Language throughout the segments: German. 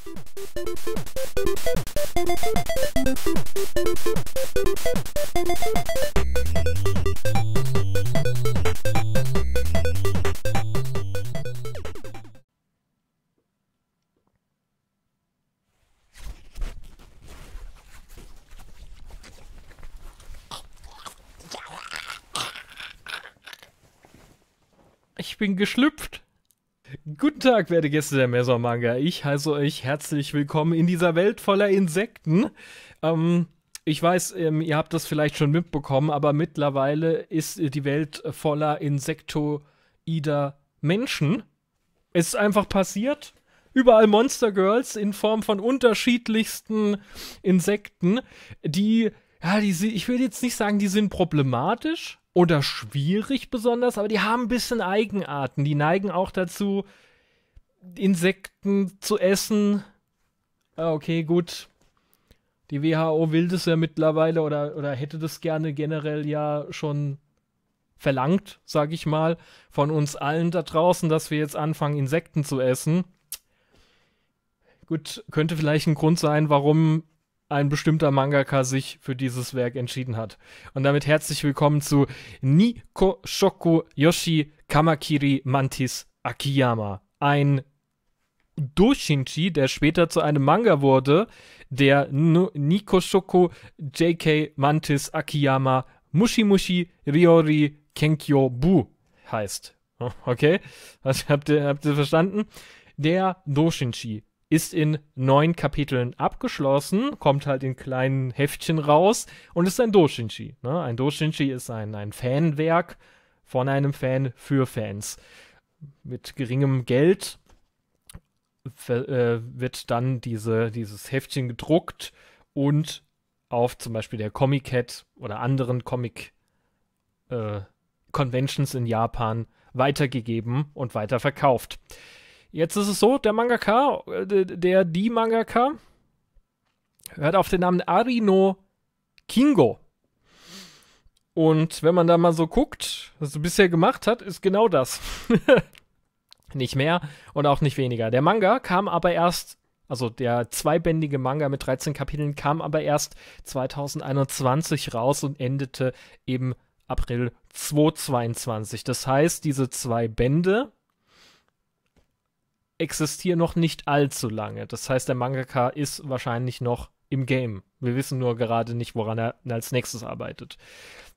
Thank you. Tag, werte Gäste der Mesomanga. Ich heiße euch herzlich willkommen in dieser Welt voller Insekten. Ähm, ich weiß, ähm, ihr habt das vielleicht schon mitbekommen, aber mittlerweile ist die Welt voller insektoider Menschen. Es ist einfach passiert. Überall Monster Girls in Form von unterschiedlichsten Insekten, die, ja, die, ich will jetzt nicht sagen, die sind problematisch, oder schwierig besonders, aber die haben ein bisschen Eigenarten. Die neigen auch dazu, Insekten zu essen. Ah, okay, gut. Die WHO will das ja mittlerweile oder, oder hätte das gerne generell ja schon verlangt, sag ich mal, von uns allen da draußen, dass wir jetzt anfangen, Insekten zu essen. Gut, könnte vielleicht ein Grund sein, warum ein bestimmter Mangaka sich für dieses Werk entschieden hat. Und damit herzlich willkommen zu Niko Shoku Yoshi Kamakiri Mantis Akiyama. Ein durch der später zu einem Manga wurde, der Nikoshoko JK Mantis Akiyama Mushimushi Ryori Kenkyo Bu heißt. Okay? Also, habt, ihr, habt ihr verstanden? Der Doshinshi ist in neun Kapiteln abgeschlossen, kommt halt in kleinen Heftchen raus und ist ein Doshinshi. Ne? Ein Doshinshi ist ein, ein Fanwerk von einem Fan für Fans. Mit geringem Geld äh, wird dann diese, dieses Heftchen gedruckt und auf zum Beispiel der Comic-Cat oder anderen Comic-Conventions äh, in Japan weitergegeben und weiterverkauft. Jetzt ist es so, der Mangaka, äh, der die Mangaka, hört auf den Namen Arino Kingo. Und wenn man da mal so guckt, was er bisher gemacht hat, ist genau das. Nicht mehr und auch nicht weniger. Der Manga kam aber erst, also der zweibändige Manga mit 13 Kapiteln kam aber erst 2021 raus und endete im April 2022. Das heißt, diese zwei Bände existieren noch nicht allzu lange. Das heißt, der Mangaka ist wahrscheinlich noch im Game. Wir wissen nur gerade nicht, woran er als nächstes arbeitet.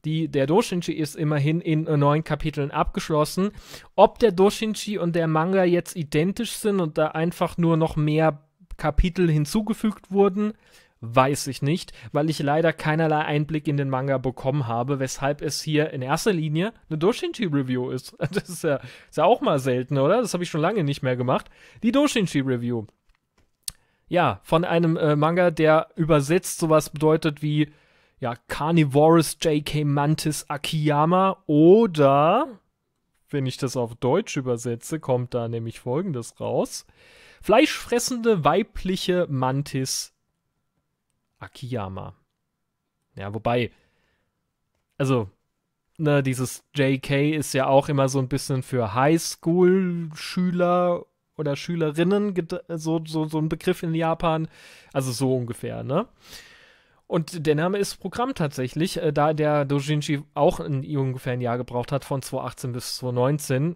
Die, der Doshinchi ist immerhin in neun Kapiteln abgeschlossen. Ob der Doshinchi und der Manga jetzt identisch sind und da einfach nur noch mehr Kapitel hinzugefügt wurden, weiß ich nicht, weil ich leider keinerlei Einblick in den Manga bekommen habe, weshalb es hier in erster Linie eine doshinchi review ist. Das ist ja, ist ja auch mal selten, oder? Das habe ich schon lange nicht mehr gemacht. Die doshinchi review ja, von einem äh, Manga, der übersetzt sowas bedeutet wie ja, Carnivorous J.K. Mantis Akiyama oder, wenn ich das auf Deutsch übersetze, kommt da nämlich folgendes raus: Fleischfressende weibliche Mantis Akiyama. Ja, wobei, also, ne, dieses JK ist ja auch immer so ein bisschen für Highschool-Schüler oder Schülerinnen, so, so, so ein Begriff in Japan. Also so ungefähr, ne? Und der Name ist Programm tatsächlich, äh, da der Dojinshi auch in, ungefähr ein Jahr gebraucht hat, von 2018 bis 2019.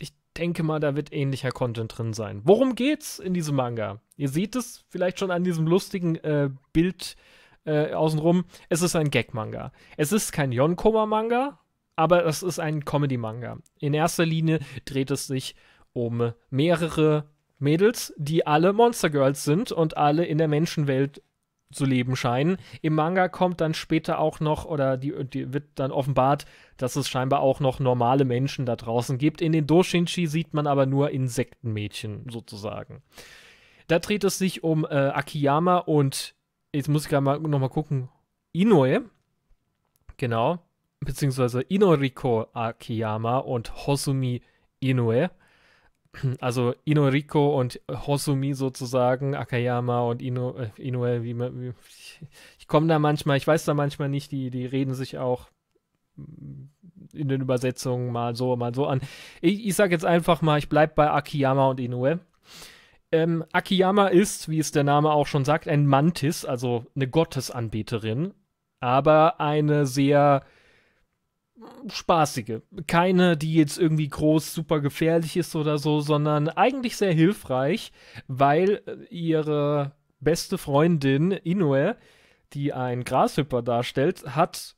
Ich denke mal, da wird ähnlicher Content drin sein. Worum geht's in diesem Manga? Ihr seht es vielleicht schon an diesem lustigen äh, Bild äh, außenrum. Es ist ein Gag-Manga. Es ist kein Yonkoma-Manga, aber es ist ein Comedy-Manga. In erster Linie dreht es sich um um mehrere Mädels, die alle Monster Girls sind und alle in der Menschenwelt zu leben scheinen. Im Manga kommt dann später auch noch, oder die, die, wird dann offenbart, dass es scheinbar auch noch normale Menschen da draußen gibt. In den Doshinchi sieht man aber nur Insektenmädchen sozusagen. Da dreht es sich um äh, Akiyama und jetzt muss ich gerade mal nochmal gucken, Inoue. Genau. Beziehungsweise Inoriko Akiyama und Hosumi Inoue also Inoriko und Hosumi sozusagen, Akayama und Ino, äh, Inoue, wie, man, wie ich komme da manchmal, ich weiß da manchmal nicht, die, die reden sich auch in den Übersetzungen mal so, mal so an. Ich, ich sage jetzt einfach mal, ich bleibe bei Akiyama und Inoue. Ähm, Akiyama ist, wie es der Name auch schon sagt, ein Mantis, also eine Gottesanbeterin, aber eine sehr spaßige. Keine, die jetzt irgendwie groß super gefährlich ist oder so, sondern eigentlich sehr hilfreich, weil äh, ihre beste Freundin Inoue, die ein Grashüpper darstellt, hat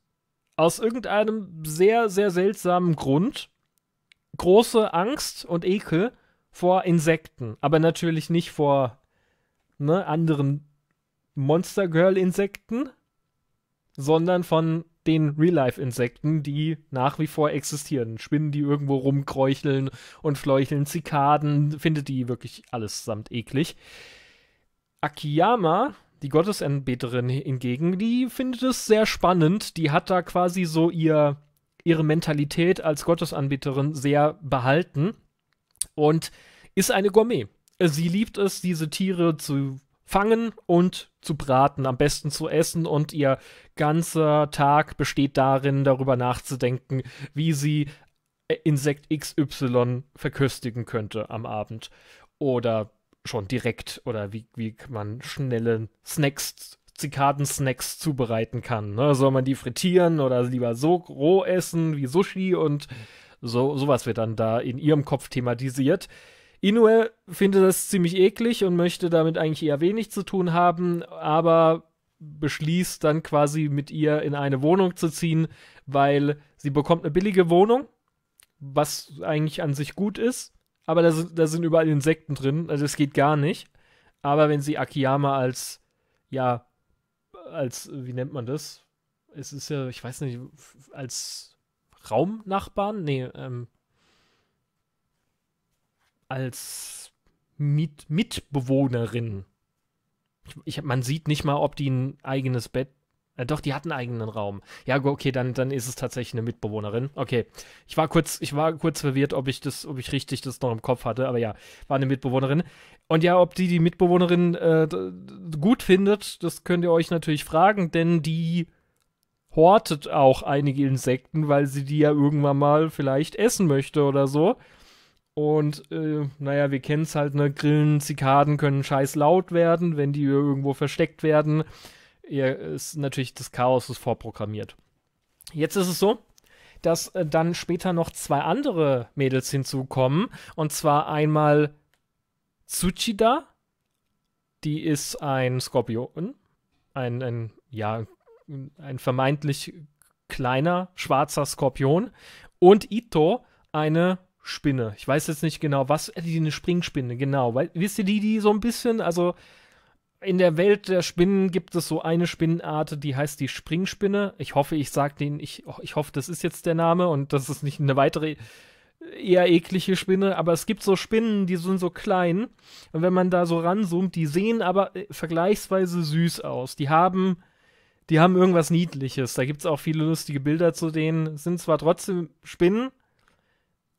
aus irgendeinem sehr, sehr seltsamen Grund große Angst und Ekel vor Insekten. Aber natürlich nicht vor ne, anderen Monster Girl Insekten, sondern von den Real-Life-Insekten, die nach wie vor existieren. Spinnen, die irgendwo rumkräucheln und fleucheln, Zikaden, findet die wirklich alles samt eklig. Akiyama, die Gottesanbeterin hingegen, die findet es sehr spannend. Die hat da quasi so ihr, ihre Mentalität als Gottesanbeterin sehr behalten und ist eine Gourmet. Sie liebt es, diese Tiere zu fangen und zu braten, am besten zu essen und ihr ganzer Tag besteht darin, darüber nachzudenken, wie sie äh, Insekt XY verköstigen könnte am Abend oder schon direkt oder wie, wie man schnelle Snacks, Zikadensnacks zubereiten kann. Ne? Soll man die frittieren oder lieber so roh essen wie Sushi und so sowas wird dann da in ihrem Kopf thematisiert. Inoue findet das ziemlich eklig und möchte damit eigentlich eher wenig zu tun haben, aber beschließt dann quasi mit ihr in eine Wohnung zu ziehen, weil sie bekommt eine billige Wohnung, was eigentlich an sich gut ist, aber da sind, da sind überall Insekten drin, also es geht gar nicht. Aber wenn sie Akiyama als, ja, als, wie nennt man das? Es ist ja, ich weiß nicht, als Raumnachbarn? Nee, ähm, als Mit Mitbewohnerin. Ich, ich, man sieht nicht mal, ob die ein eigenes Bett. Äh, doch, die hat einen eigenen Raum. Ja, okay, dann, dann ist es tatsächlich eine Mitbewohnerin. Okay. Ich war kurz, ich war kurz verwirrt, ob ich das, ob ich richtig das noch im Kopf hatte, aber ja, war eine Mitbewohnerin. Und ja, ob die die Mitbewohnerin äh, gut findet, das könnt ihr euch natürlich fragen, denn die hortet auch einige Insekten, weil sie die ja irgendwann mal vielleicht essen möchte oder so. Und äh, naja, wir kennen es halt, ne, Grillen, Zikaden können scheiß laut werden, wenn die irgendwo versteckt werden. Ja, ist natürlich das Chaos ist vorprogrammiert. Jetzt ist es so, dass äh, dann später noch zwei andere Mädels hinzukommen. Und zwar einmal Tsuchida, die ist ein Skorpion, ein, ein, ja, ein vermeintlich kleiner schwarzer Skorpion. Und Ito, eine Spinne. Ich weiß jetzt nicht genau, was, äh, die eine Springspinne, genau. Weil, wisst ihr, die, die so ein bisschen, also in der Welt der Spinnen gibt es so eine Spinnenart, die heißt die Springspinne. Ich hoffe, ich sage den, ich, ich hoffe, das ist jetzt der Name und das ist nicht eine weitere eher eklige Spinne, aber es gibt so Spinnen, die sind so klein und wenn man da so ranzoomt, die sehen aber äh, vergleichsweise süß aus. Die haben die haben irgendwas Niedliches. Da gibt es auch viele lustige Bilder zu denen. Sind zwar trotzdem Spinnen,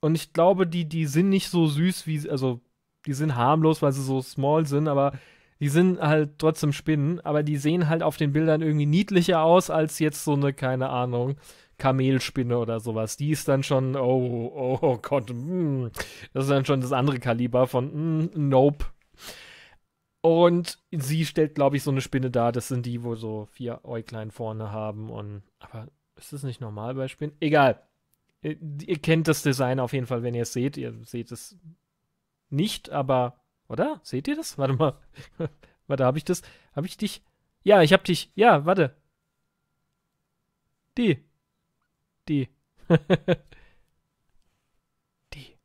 und ich glaube, die, die sind nicht so süß wie, also die sind harmlos, weil sie so small sind, aber die sind halt trotzdem Spinnen, aber die sehen halt auf den Bildern irgendwie niedlicher aus als jetzt so eine, keine Ahnung, Kamelspinne oder sowas. Die ist dann schon, oh, oh, oh Gott, mm, das ist dann schon das andere Kaliber von mm, Nope. Und sie stellt, glaube ich, so eine Spinne dar. Das sind die, wo so vier Äuglein vorne haben und, aber ist das nicht normal bei Spinnen? Egal. Äh, ihr kennt das Design auf jeden Fall, wenn ihr es seht. Ihr seht es nicht, aber. Oder? Seht ihr das? Warte mal. warte, habe ich das? Habe ich dich? Ja, ich habe dich. Ja, warte. Die. Die. die.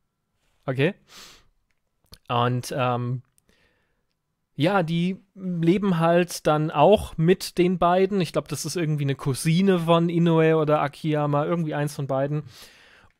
Okay. Und ähm, ja, die leben halt dann auch mit den beiden. Ich glaube, das ist irgendwie eine Cousine von Inoue oder Akiyama, irgendwie eins von beiden.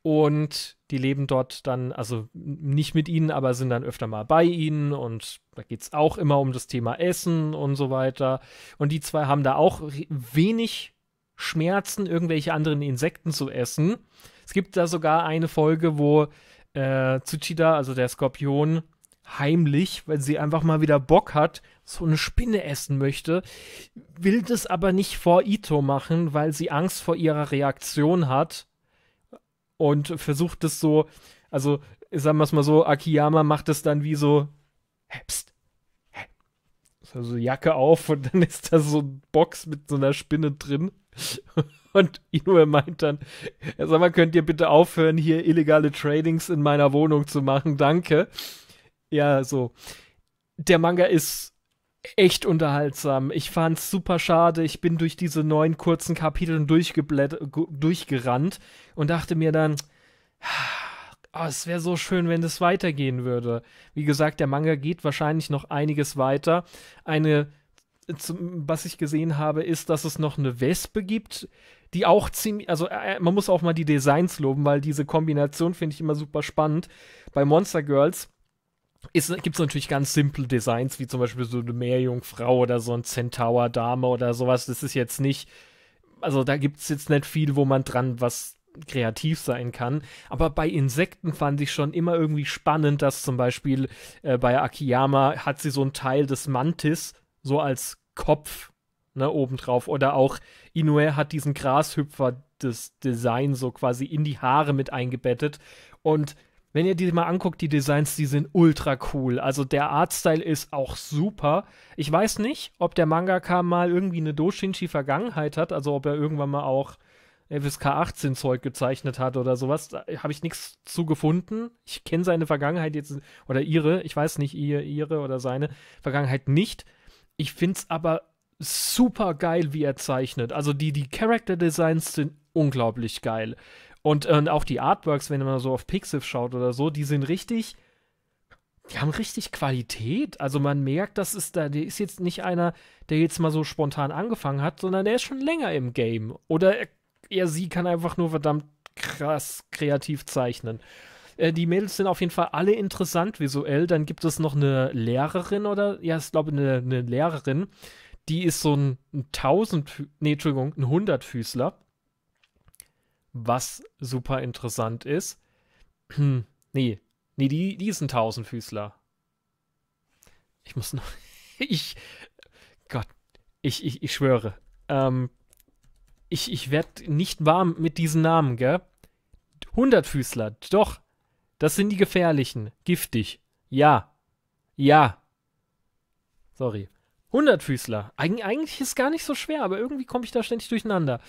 Und die leben dort dann, also nicht mit ihnen, aber sind dann öfter mal bei ihnen. Und da geht es auch immer um das Thema Essen und so weiter. Und die zwei haben da auch wenig Schmerzen, irgendwelche anderen Insekten zu essen. Es gibt da sogar eine Folge, wo äh, Tsuchida, also der Skorpion, heimlich, weil sie einfach mal wieder Bock hat, so eine Spinne essen möchte, will das aber nicht vor Ito machen, weil sie Angst vor ihrer Reaktion hat und versucht es so, also sagen wir es mal so, Akiyama macht es dann wie so, hepst, hä, also Jacke auf und dann ist da so ein Box mit so einer Spinne drin. Und Inoue meint dann, sag mal, könnt ihr bitte aufhören, hier illegale Tradings in meiner Wohnung zu machen? Danke. Ja, so. Der Manga ist echt unterhaltsam. Ich fand's super schade. Ich bin durch diese neun kurzen Kapiteln durchgerannt und dachte mir dann, oh, es wäre so schön, wenn das weitergehen würde. Wie gesagt, der Manga geht wahrscheinlich noch einiges weiter. Eine, was ich gesehen habe, ist, dass es noch eine Wespe gibt, die auch ziemlich, also äh, äh, man muss auch mal die Designs loben, weil diese Kombination finde ich immer super spannend. Bei Monster Girls gibt es natürlich ganz simple Designs, wie zum Beispiel so eine Meerjungfrau oder so ein Centaur-Dame oder sowas. Das ist jetzt nicht, also da gibt es jetzt nicht viel, wo man dran was kreativ sein kann. Aber bei Insekten fand ich schon immer irgendwie spannend, dass zum Beispiel äh, bei Akiyama hat sie so einen Teil des Mantis so als Kopf ne, obendrauf. Oder auch Inoue hat diesen Grashüpfer das Design so quasi in die Haare mit eingebettet. Und wenn ihr die mal anguckt, die Designs, die sind ultra cool. Also der Artstyle ist auch super. Ich weiß nicht, ob der Mangaka mal irgendwie eine Doshinshi-Vergangenheit hat, also ob er irgendwann mal auch FSK 18 Zeug gezeichnet hat oder sowas. Da habe ich nichts zu gefunden. Ich kenne seine Vergangenheit jetzt oder ihre, ich weiß nicht, ihr, ihre oder seine Vergangenheit nicht. Ich finde es aber super geil, wie er zeichnet. Also die, die Character Designs sind unglaublich geil. Und, äh, und auch die Artworks, wenn man so auf Pixiv schaut oder so, die sind richtig, die haben richtig Qualität. Also man merkt, das ist da, der ist jetzt nicht einer, der jetzt mal so spontan angefangen hat, sondern der ist schon länger im Game. Oder er, er sie kann einfach nur verdammt krass kreativ zeichnen. Äh, die Mädels sind auf jeden Fall alle interessant visuell. Dann gibt es noch eine Lehrerin oder, ja, ich glaube, eine, eine Lehrerin, die ist so ein, ein 1000, nee, Entschuldigung, ein 100-Füßler was super interessant ist. Hm, nee, nee, die, die ist ein Tausendfüßler. Ich muss noch. ich. Gott, ich, ich, ich schwöre. Ähm, ich ich werde nicht warm mit diesen Namen, gell? Hundertfüßler, doch. Das sind die gefährlichen. Giftig. Ja. Ja. Sorry. Hundertfüßler. Eig eigentlich ist gar nicht so schwer, aber irgendwie komme ich da ständig durcheinander.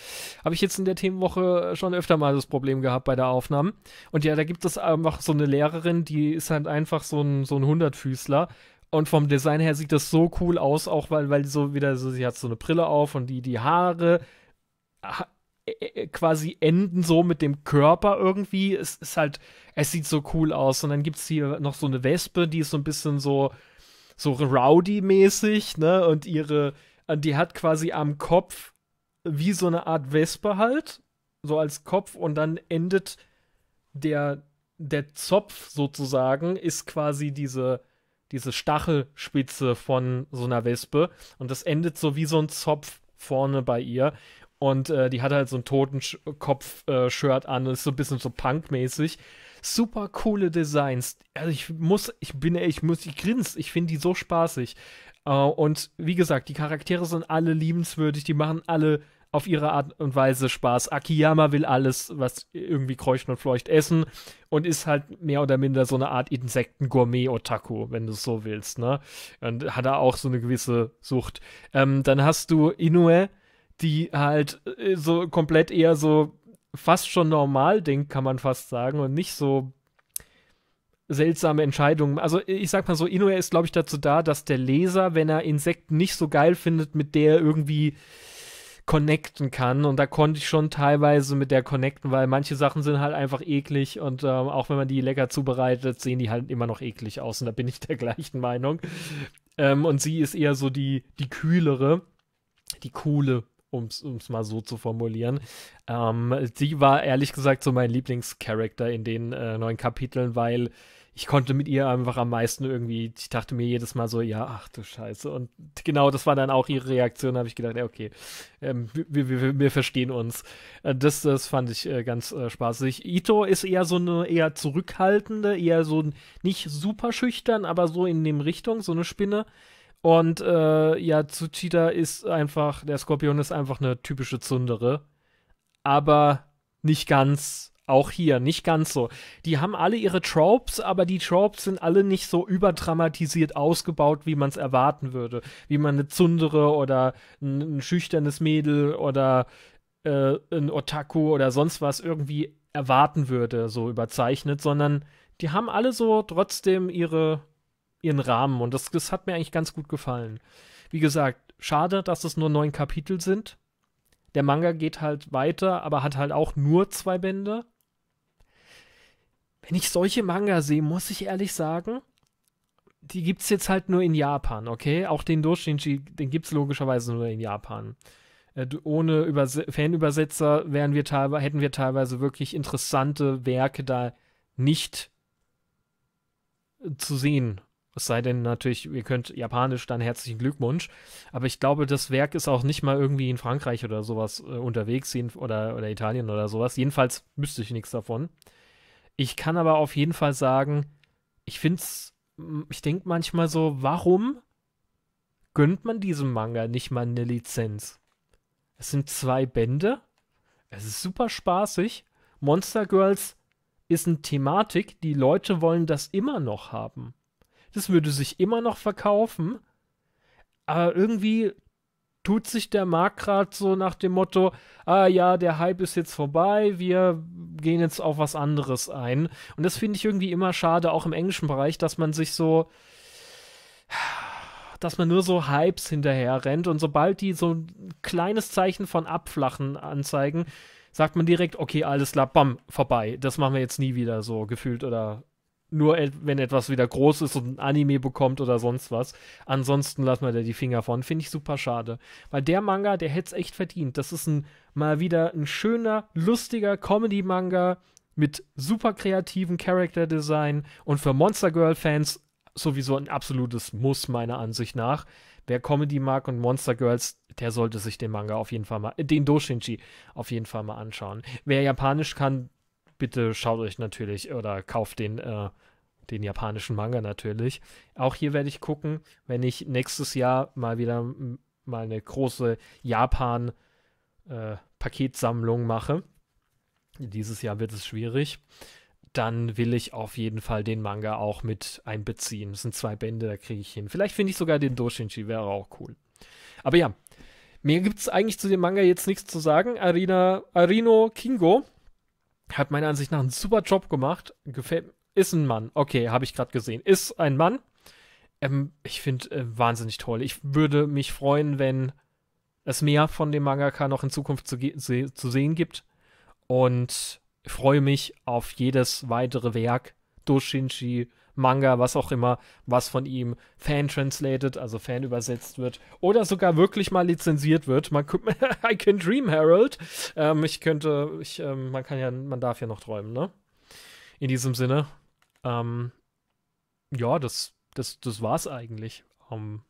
Habe ich jetzt in der Themenwoche schon öfter mal das Problem gehabt bei der Aufnahme. Und ja, da gibt es einfach so eine Lehrerin, die ist halt einfach so ein, so ein Hundertfüßler. Und vom Design her sieht das so cool aus, auch weil, weil so wieder so, sie hat so eine Brille auf und die, die Haare ha äh, quasi enden so mit dem Körper irgendwie. Es ist halt, es sieht so cool aus. Und dann gibt es hier noch so eine Wespe, die ist so ein bisschen so, so rowdy-mäßig, ne? Und ihre, die hat quasi am Kopf wie so eine Art Wespe halt, so als Kopf und dann endet der, der Zopf sozusagen, ist quasi diese, diese Stachelspitze von so einer Wespe und das endet so wie so ein Zopf vorne bei ihr und äh, die hat halt so ein Totenkopf-Shirt äh, an, ist so ein bisschen so punkmäßig super coole Designs. Also ich muss, ich bin, ich muss, ich grins, ich finde die so spaßig. Uh, und wie gesagt, die Charaktere sind alle liebenswürdig, die machen alle auf ihre Art und Weise Spaß. Akiyama will alles, was irgendwie kreucht und fleucht, essen und ist halt mehr oder minder so eine Art Insekten-Gourmet-Otaku, wenn du es so willst, ne? Und hat er auch so eine gewisse Sucht. Ähm, dann hast du Inoue, die halt äh, so komplett eher so fast schon normal denkt, kann man fast sagen, und nicht so seltsame Entscheidungen. Also ich sag mal so, Inoue ist, glaube ich, dazu da, dass der Leser, wenn er Insekten nicht so geil findet, mit der irgendwie connecten kann. Und da konnte ich schon teilweise mit der connecten, weil manche Sachen sind halt einfach eklig und ähm, auch wenn man die lecker zubereitet, sehen die halt immer noch eklig aus. Und da bin ich der gleichen Meinung. Ähm, und sie ist eher so die, die kühlere, die coole um es mal so zu formulieren. Ähm, die war ehrlich gesagt so mein Lieblingscharakter in den äh, neuen Kapiteln, weil ich konnte mit ihr einfach am meisten irgendwie, ich dachte mir jedes Mal so, ja, ach du Scheiße. Und genau das war dann auch ihre Reaktion, habe ich gedacht, ja, okay, ähm, wir, wir, wir, verstehen uns. Äh, das, das fand ich äh, ganz äh, spaßig. Ito ist eher so eine eher zurückhaltende, eher so nicht super schüchtern, aber so in dem Richtung, so eine Spinne. Und äh, ja, Tsuchida ist einfach, der Skorpion ist einfach eine typische Zundere. Aber nicht ganz, auch hier, nicht ganz so. Die haben alle ihre Tropes, aber die Tropes sind alle nicht so überdramatisiert ausgebaut, wie man es erwarten würde. Wie man eine Zundere oder ein, ein schüchternes Mädel oder äh, ein Otaku oder sonst was irgendwie erwarten würde, so überzeichnet, sondern die haben alle so trotzdem ihre ihren Rahmen und das, das hat mir eigentlich ganz gut gefallen. Wie gesagt, schade, dass es nur neun Kapitel sind. Der Manga geht halt weiter, aber hat halt auch nur zwei Bände. Wenn ich solche Manga sehe, muss ich ehrlich sagen, die gibt es jetzt halt nur in Japan, okay? Auch den Doshinji, den gibt es logischerweise nur in Japan. Äh, ohne Überse Fanübersetzer wären wir hätten wir teilweise wirklich interessante Werke da nicht äh, zu sehen es sei denn natürlich, ihr könnt Japanisch, dann herzlichen Glückwunsch. Aber ich glaube, das Werk ist auch nicht mal irgendwie in Frankreich oder sowas äh, unterwegs oder, oder Italien oder sowas. Jedenfalls wüsste ich nichts davon. Ich kann aber auf jeden Fall sagen, ich finde es, ich denke manchmal so, warum gönnt man diesem Manga nicht mal eine Lizenz? Es sind zwei Bände. Es ist super spaßig. Monster Girls ist eine Thematik, die Leute wollen das immer noch haben. Das würde sich immer noch verkaufen. Aber irgendwie tut sich der Markt gerade so nach dem Motto, ah ja, der Hype ist jetzt vorbei, wir gehen jetzt auf was anderes ein. Und das finde ich irgendwie immer schade, auch im englischen Bereich, dass man sich so, dass man nur so Hypes hinterher rennt und sobald die so ein kleines Zeichen von Abflachen anzeigen, sagt man direkt, okay, alles klar, bam, vorbei, das machen wir jetzt nie wieder so gefühlt oder nur wenn etwas wieder groß ist und ein Anime bekommt oder sonst was. Ansonsten lassen wir da die Finger von. Finde ich super schade. Weil der Manga, der hätte es echt verdient. Das ist ein mal wieder ein schöner, lustiger Comedy-Manga mit super kreativen Character-Design und für Monster Girl-Fans sowieso ein absolutes Muss, meiner Ansicht nach. Wer Comedy mag und Monster Girls, der sollte sich den Manga auf jeden Fall mal, den Doshinji auf jeden Fall mal anschauen. Wer Japanisch kann, bitte schaut euch natürlich oder kauft den, äh, den japanischen Manga natürlich. Auch hier werde ich gucken, wenn ich nächstes Jahr mal wieder mal eine große Japan-Paketsammlung äh, mache. Dieses Jahr wird es schwierig. Dann will ich auf jeden Fall den Manga auch mit einbeziehen. Das sind zwei Bände, da kriege ich hin. Vielleicht finde ich sogar den Doshinji, wäre auch cool. Aber ja, mir gibt es eigentlich zu dem Manga jetzt nichts zu sagen. Arina, Arino Kingo hat meiner Ansicht nach einen super Job gemacht. Gefällt, ist ein Mann. Okay, habe ich gerade gesehen. Ist ein Mann. Ähm, ich finde äh, wahnsinnig toll. Ich würde mich freuen, wenn es mehr von dem Mangaka noch in Zukunft zu, se zu sehen gibt. Und freue mich auf jedes weitere Werk durch Manga, was auch immer, was von ihm fan-translated, also fan übersetzt wird oder sogar wirklich mal lizenziert wird. Man könnte, I can dream, Harold. Ähm, ich könnte, ich, ähm, man kann ja, man darf ja noch träumen, ne? In diesem Sinne, ähm, ja, das, das, das war's eigentlich. Ähm,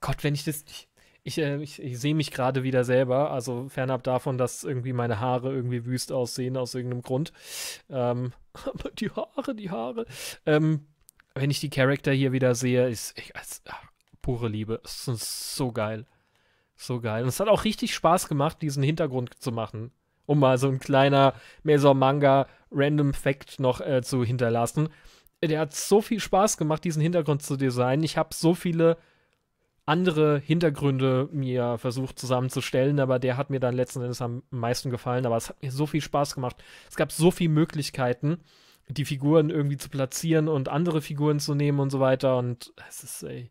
Gott, wenn ich das, ich, ich, äh, ich, ich sehe mich gerade wieder selber, also fernab davon, dass irgendwie meine Haare irgendwie wüst aussehen aus irgendeinem Grund. Ähm, aber die Haare, die Haare. Ähm, wenn ich die Charakter hier wieder sehe, ist ich, als, ach, pure Liebe. Es ist so geil. So geil. Und es hat auch richtig Spaß gemacht, diesen Hintergrund zu machen. Um mal so ein kleiner mesomanga Random Fact noch äh, zu hinterlassen. Äh, der hat so viel Spaß gemacht, diesen Hintergrund zu designen. Ich habe so viele andere Hintergründe mir versucht zusammenzustellen, aber der hat mir dann letzten Endes am meisten gefallen. Aber es hat mir so viel Spaß gemacht. Es gab so viele Möglichkeiten, die Figuren irgendwie zu platzieren und andere Figuren zu nehmen und so weiter. Und es ist, ey,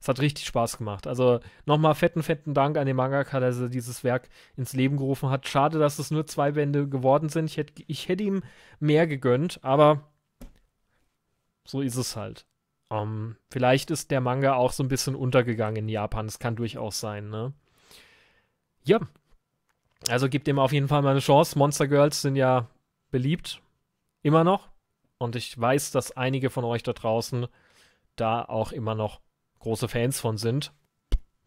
es hat richtig Spaß gemacht. Also nochmal fetten, fetten Dank an den Mangaka, dass er dieses Werk ins Leben gerufen hat. Schade, dass es nur zwei Bände geworden sind. Ich hätte, ich hätte ihm mehr gegönnt, aber so ist es halt. Um, ähm, vielleicht ist der Manga auch so ein bisschen untergegangen in Japan. Das kann durchaus sein, ne? Ja. Also gebt dem auf jeden Fall mal eine Chance. Monster Girls sind ja beliebt. Immer noch. Und ich weiß, dass einige von euch da draußen da auch immer noch große Fans von sind.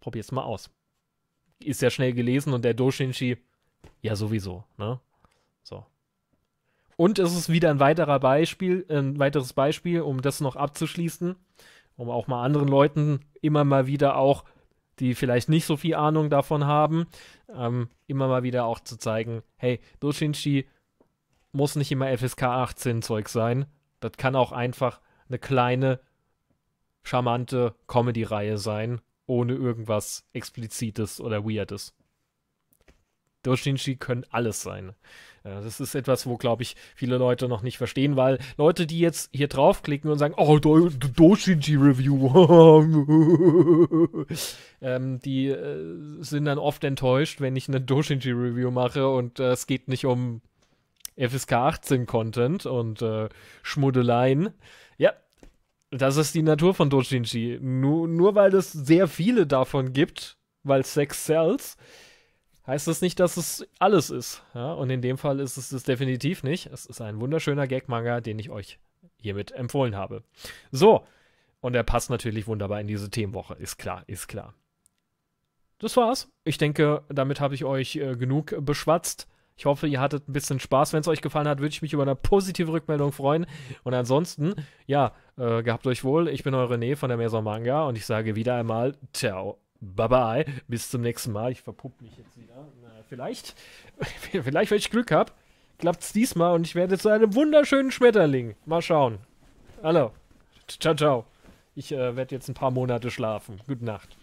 Probiert's mal aus. Ist ja schnell gelesen und der Doshinshi ja sowieso, ne? So. Und es ist wieder ein weiterer Beispiel, ein weiteres Beispiel, um das noch abzuschließen, um auch mal anderen Leuten immer mal wieder auch, die vielleicht nicht so viel Ahnung davon haben, ähm, immer mal wieder auch zu zeigen, hey, Doshinshi muss nicht immer FSK 18 Zeug sein. Das kann auch einfach eine kleine, charmante Comedy-Reihe sein, ohne irgendwas Explizites oder Weirdes. Doshinji können alles sein. Äh, das ist etwas, wo, glaube ich, viele Leute noch nicht verstehen, weil Leute, die jetzt hier draufklicken und sagen, oh, Do Dojinshi Review, ähm, die äh, sind dann oft enttäuscht, wenn ich eine Doshinji Review mache und äh, es geht nicht um FSK 18 Content und äh, Schmuddeleien. Ja, das ist die Natur von Doshinji. Nur, nur weil es sehr viele davon gibt, weil Sex sells, äh, heißt das nicht, dass es alles ist. Ja? Und in dem Fall ist es das definitiv nicht. Es ist ein wunderschöner Gag-Manga, den ich euch hiermit empfohlen habe. So, und er passt natürlich wunderbar in diese Themenwoche. Ist klar, ist klar. Das war's. Ich denke, damit habe ich euch äh, genug beschwatzt. Ich hoffe, ihr hattet ein bisschen Spaß. Wenn es euch gefallen hat, würde ich mich über eine positive Rückmeldung freuen. Und ansonsten, ja, äh, gehabt euch wohl. Ich bin eure René von der Maison Manga und ich sage wieder einmal, ciao. Bye bye. Bis zum nächsten Mal. Ich verpupp mich jetzt wieder. Na, vielleicht, vielleicht, wenn ich Glück habe, klappt es diesmal und ich werde zu einem wunderschönen Schmetterling. Mal schauen. Hallo. Ciao, ciao. Ich äh, werde jetzt ein paar Monate schlafen. Gute Nacht.